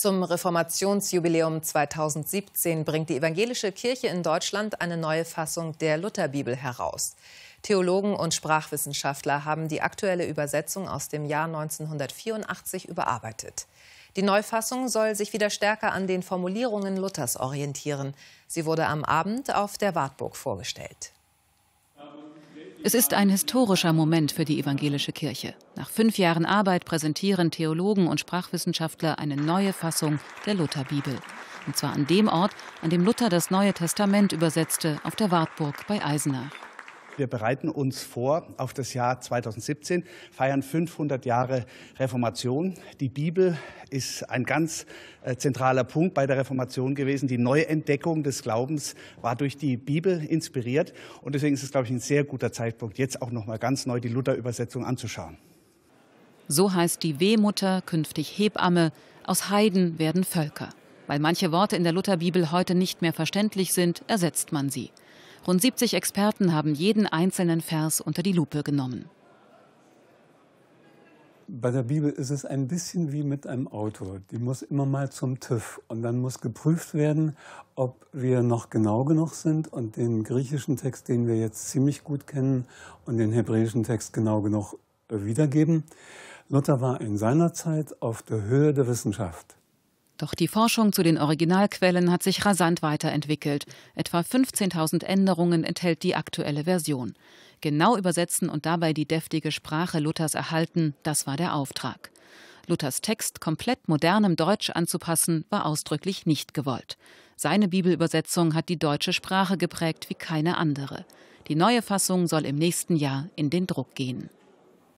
Zum Reformationsjubiläum 2017 bringt die Evangelische Kirche in Deutschland eine neue Fassung der Lutherbibel heraus. Theologen und Sprachwissenschaftler haben die aktuelle Übersetzung aus dem Jahr 1984 überarbeitet. Die Neufassung soll sich wieder stärker an den Formulierungen Luthers orientieren. Sie wurde am Abend auf der Wartburg vorgestellt. Es ist ein historischer Moment für die evangelische Kirche. Nach fünf Jahren Arbeit präsentieren Theologen und Sprachwissenschaftler eine neue Fassung der Lutherbibel. Und zwar an dem Ort, an dem Luther das Neue Testament übersetzte, auf der Wartburg bei Eisenach. Wir bereiten uns vor auf das Jahr 2017, feiern 500 Jahre Reformation. Die Bibel ist ein ganz äh, zentraler Punkt bei der Reformation gewesen. Die Neuentdeckung des Glaubens war durch die Bibel inspiriert. Und deswegen ist es, glaube ich, ein sehr guter Zeitpunkt, jetzt auch noch mal ganz neu die Luther-Übersetzung anzuschauen. So heißt die Wehmutter, künftig Hebamme. Aus Heiden werden Völker. Weil manche Worte in der Lutherbibel heute nicht mehr verständlich sind, ersetzt man sie. Rund 70 Experten haben jeden einzelnen Vers unter die Lupe genommen. Bei der Bibel ist es ein bisschen wie mit einem Auto. Die muss immer mal zum TÜV und dann muss geprüft werden, ob wir noch genau genug sind und den griechischen Text, den wir jetzt ziemlich gut kennen, und den hebräischen Text genau genug wiedergeben. Luther war in seiner Zeit auf der Höhe der Wissenschaft. Doch die Forschung zu den Originalquellen hat sich rasant weiterentwickelt. Etwa 15.000 Änderungen enthält die aktuelle Version. Genau übersetzen und dabei die deftige Sprache Luthers erhalten, das war der Auftrag. Luthers Text komplett modernem Deutsch anzupassen, war ausdrücklich nicht gewollt. Seine Bibelübersetzung hat die deutsche Sprache geprägt wie keine andere. Die neue Fassung soll im nächsten Jahr in den Druck gehen.